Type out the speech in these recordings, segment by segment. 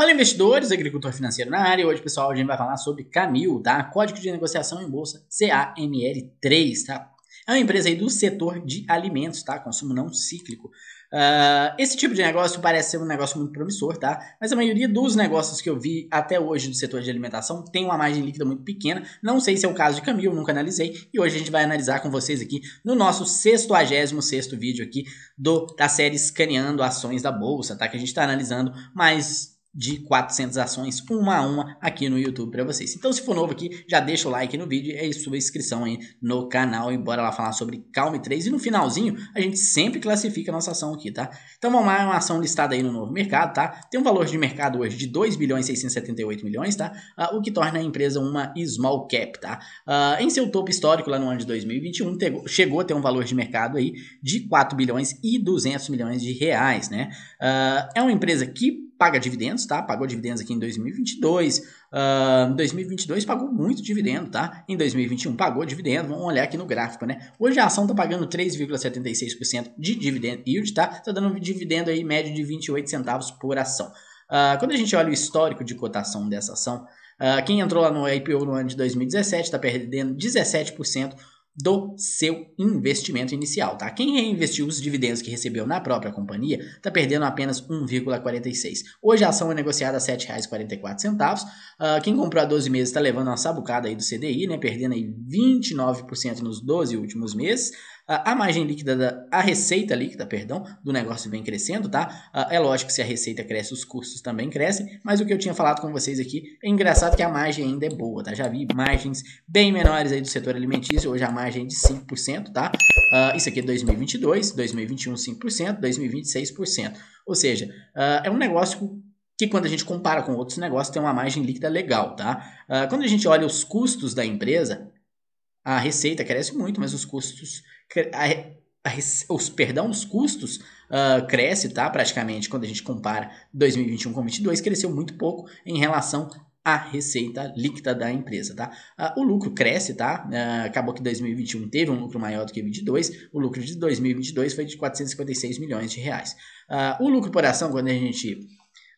Fala investidores, agricultor financeiro na área. Hoje, pessoal, a gente vai falar sobre Camil, da tá? Código de Negociação em Bolsa CAML3, tá? É uma empresa aí do setor de alimentos, tá? Consumo não cíclico. Uh, esse tipo de negócio parece ser um negócio muito promissor, tá? Mas a maioria dos negócios que eu vi até hoje do setor de alimentação tem uma margem líquida muito pequena. Não sei se é o caso de Camil, nunca analisei. E hoje a gente vai analisar com vocês aqui no nosso 66 vídeo aqui do, da série Escaneando Ações da Bolsa, tá? Que a gente está analisando mais de 400 ações, uma a uma, aqui no YouTube para vocês. Então, se for novo aqui, já deixa o like no vídeo e é sua inscrição aí no canal e bora lá falar sobre Calm 3. E no finalzinho, a gente sempre classifica a nossa ação aqui, tá? Então, vamos lá, é uma ação listada aí no novo mercado, tá? Tem um valor de mercado hoje de 2 bilhões 678 milhões, tá? Uh, o que torna a empresa uma small cap, tá? Uh, em seu topo histórico lá no ano de 2021, tego, chegou a ter um valor de mercado aí de 4 bilhões e 200 milhões de reais, né? Uh, é uma empresa que paga dividendos, tá? Pagou dividendos aqui em 2022. Ah, em uh, 2022 pagou muito dividendo, tá? Em 2021 pagou dividendo. Vamos olhar aqui no gráfico, né? Hoje a ação tá pagando 3,76% de dividend yield, tá? Tá dando um dividendo aí médio de 28 centavos por ação. Uh, quando a gente olha o histórico de cotação dessa ação, uh, quem entrou lá no IPO no ano de 2017 está perdendo 17% do seu investimento inicial, tá? Quem reinvestiu os dividendos que recebeu na própria companhia está perdendo apenas 1,46. Hoje a ação é negociada a R$ 7,44. Uh, quem comprou há 12 meses está levando uma sabucada aí do CDI, né? Perdendo aí 29% nos 12 últimos meses. A margem líquida, da, a receita líquida, perdão, do negócio vem crescendo, tá? É lógico que se a receita cresce, os custos também crescem, mas o que eu tinha falado com vocês aqui, é engraçado que a margem ainda é boa, tá? Já vi margens bem menores aí do setor alimentício, hoje a margem é de 5%, tá? Uh, isso aqui é 2022, 2021 5%, 2026 Ou seja, uh, é um negócio que quando a gente compara com outros negócios tem uma margem líquida legal, tá? Uh, quando a gente olha os custos da empresa, a receita cresce muito, mas os custos. A, a, os, perdão, os custos uh, cresce, tá? Praticamente, quando a gente compara 2021 com 2022, cresceu muito pouco em relação à receita líquida da empresa, tá? Uh, o lucro cresce, tá? Uh, acabou que 2021 teve um lucro maior do que 2022. O lucro de 2022 foi de 456 milhões de reais. o lucro por ação, quando a gente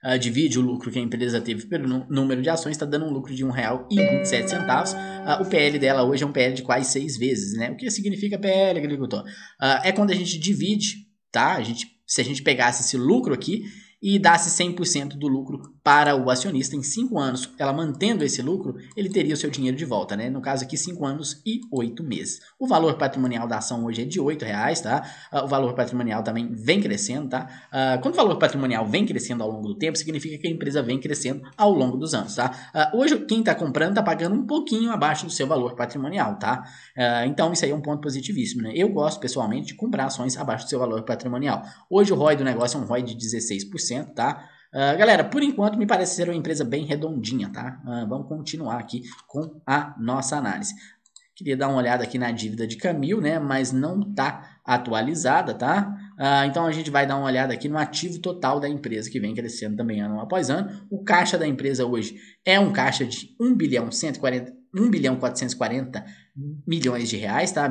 uh, divide o lucro que a empresa teve pelo número de ações, está dando um lucro de R$ 1,27. Uh, o PL dela hoje é um PL de quase seis vezes, né? O que significa PL, agricultor? Uh, é quando a gente divide, tá? A gente, se a gente pegasse esse lucro aqui e dá 100% do lucro para o acionista. Em 5 anos, ela mantendo esse lucro, ele teria o seu dinheiro de volta, né? No caso aqui, 5 anos e 8 meses. O valor patrimonial da ação hoje é de R$ reais, tá? Ah, o valor patrimonial também vem crescendo, tá? Ah, quando o valor patrimonial vem crescendo ao longo do tempo, significa que a empresa vem crescendo ao longo dos anos, tá? Ah, hoje, quem está comprando está pagando um pouquinho abaixo do seu valor patrimonial, tá? Então, isso aí é um ponto positivíssimo, né? Eu gosto, pessoalmente, de comprar ações abaixo do seu valor patrimonial. Hoje, o ROI do negócio é um ROI de 16%. 1%, tá? Uh, galera, por enquanto me parece ser uma empresa bem redondinha, tá? Uh, vamos continuar aqui com a nossa análise. Queria dar uma olhada aqui na dívida de Camil, né? Mas não tá atualizada, tá? Uh, então a gente vai dar uma olhada aqui no ativo total da empresa que vem crescendo também ano após ano. O caixa da empresa hoje é um caixa de 1 bilhão 140 1 bilhão 440 milhões de reais, tá?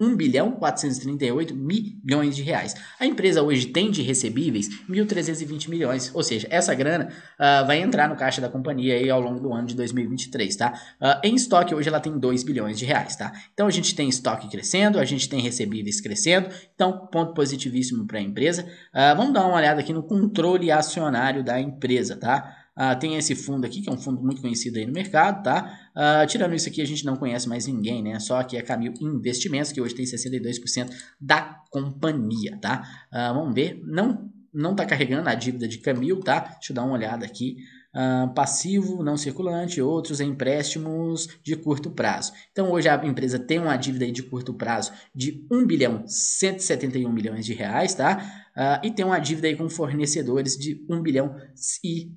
1 bilhão 438 milhões de reais. A empresa hoje tem de recebíveis 1.320 milhões, ou seja, essa grana uh, vai entrar no caixa da companhia aí ao longo do ano de 2023, tá? Uh, em estoque hoje ela tem 2 bilhões de reais, tá? Então a gente tem estoque crescendo, a gente tem recebíveis crescendo, então ponto positivíssimo para a empresa. Uh, vamos dar uma olhada aqui no controle acionário da empresa, tá? Uh, tem esse fundo aqui, que é um fundo muito conhecido aí no mercado, tá? Uh, tirando isso aqui, a gente não conhece mais ninguém, né? Só que é Camil Investimentos, que hoje tem 62% da companhia, tá? Uh, vamos ver. Não, não tá carregando a dívida de Camil, tá? Deixa eu dar uma olhada aqui passivo não circulante, outros empréstimos de curto prazo. Então hoje a empresa tem uma dívida de curto prazo de 1 bilhão 171 milhões de reais, tá? Ah, e tem uma dívida aí com fornecedores de 1 bilhão e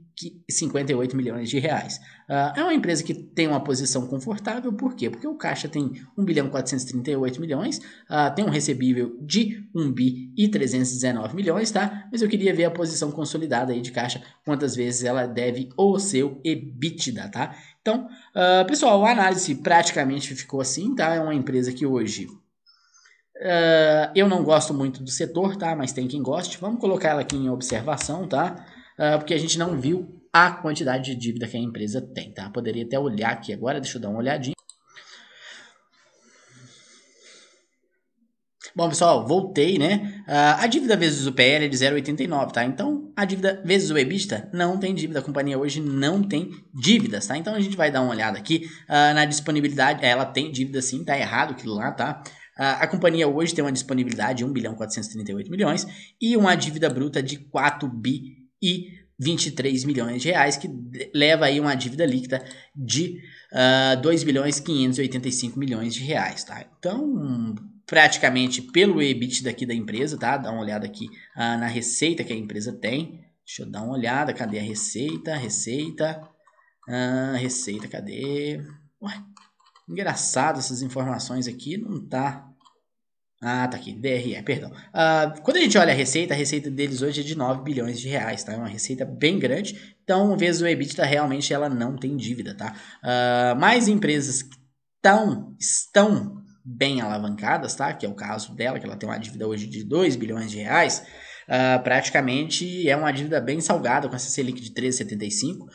58 milhões de reais. Uh, é uma empresa que tem uma posição confortável, por quê? Porque o caixa tem 1 bilhão 438 milhões, uh, tem um recebível de 1 bi e 319 milhões, tá? Mas eu queria ver a posição consolidada aí de caixa, quantas vezes ela deve ou o seu EBITDA, tá? Então, uh, pessoal, a análise praticamente ficou assim, tá? É uma empresa que hoje uh, eu não gosto muito do setor, tá? Mas tem quem goste. Vamos colocar ela aqui em observação, tá? Uh, porque a gente não viu a quantidade de dívida que a empresa tem, tá? Poderia até olhar aqui agora, deixa eu dar uma olhadinha. Bom, pessoal, voltei, né? Uh, a dívida vezes o PL é de 0,89, tá? Então, a dívida vezes o EBITDA não tem dívida. A companhia hoje não tem dívidas, tá? Então, a gente vai dar uma olhada aqui uh, na disponibilidade. Ela tem dívida sim, tá errado aquilo lá, tá? Ah, a companhia hoje tem uma disponibilidade de 1 bilhão 438 milhões e uma dívida bruta de 4 bi e 23 milhões de reais, que leva aí uma dívida líquida de uh, ah, 2 milhões 585 milhões de reais, tá? Então, praticamente pelo EBIT daqui da empresa, tá? Dá uma olhada aqui uh, na receita que a empresa tem. Deixa eu dar uma olhada, cadê a receita? Receita, uh, receita, cadê? Ué, engraçado essas informações aqui, não tá ah, tá aqui, DRE, perdão. Uh, quando a gente olha a receita, a receita deles hoje é de 9 bilhões de reais, tá? É uma receita bem grande, então, vezes o EBITDA, realmente ela não tem dívida, tá? Uh, mais empresas que tão, estão bem alavancadas, tá? Que é o caso dela, que ela tem uma dívida hoje de 2 bilhões de reais, uh, praticamente é uma dívida bem salgada com essa Selic de 13,75. Uh,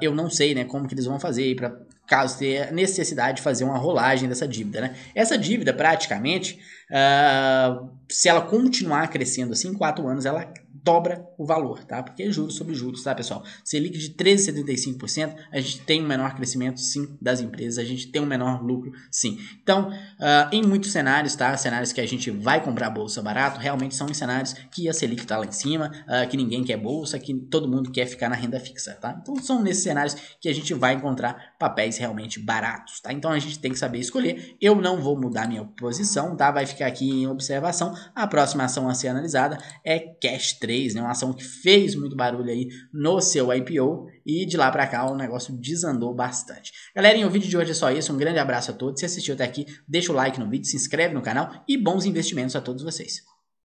eu não sei, né, como que eles vão fazer aí para caso tenha necessidade de fazer uma rolagem dessa dívida, né? Essa dívida, praticamente ah, se ela continuar crescendo assim, em quatro anos, ela dobra o valor, tá? Porque é juros sobre juros, tá, pessoal? Selic de 13,75%, a gente tem um menor crescimento, sim, das empresas, a gente tem um menor lucro, sim. Então, uh, em muitos cenários, tá? Cenários que a gente vai comprar bolsa barato, realmente são cenários que a Selic tá lá em cima, uh, que ninguém quer bolsa, que todo mundo quer ficar na renda fixa, tá? Então, são nesses cenários que a gente vai encontrar papéis realmente baratos, tá? Então, a gente tem que saber escolher. Eu não vou mudar minha posição, tá? Vai ficar aqui em observação. A próxima ação a ser analisada é Cash 3 né? Uma ação que fez muito barulho aí no seu IPO e de lá para cá o negócio desandou bastante. Galerinha, o vídeo de hoje é só isso. Um grande abraço a todos. Se assistiu até aqui, deixa o like no vídeo, se inscreve no canal e bons investimentos a todos vocês.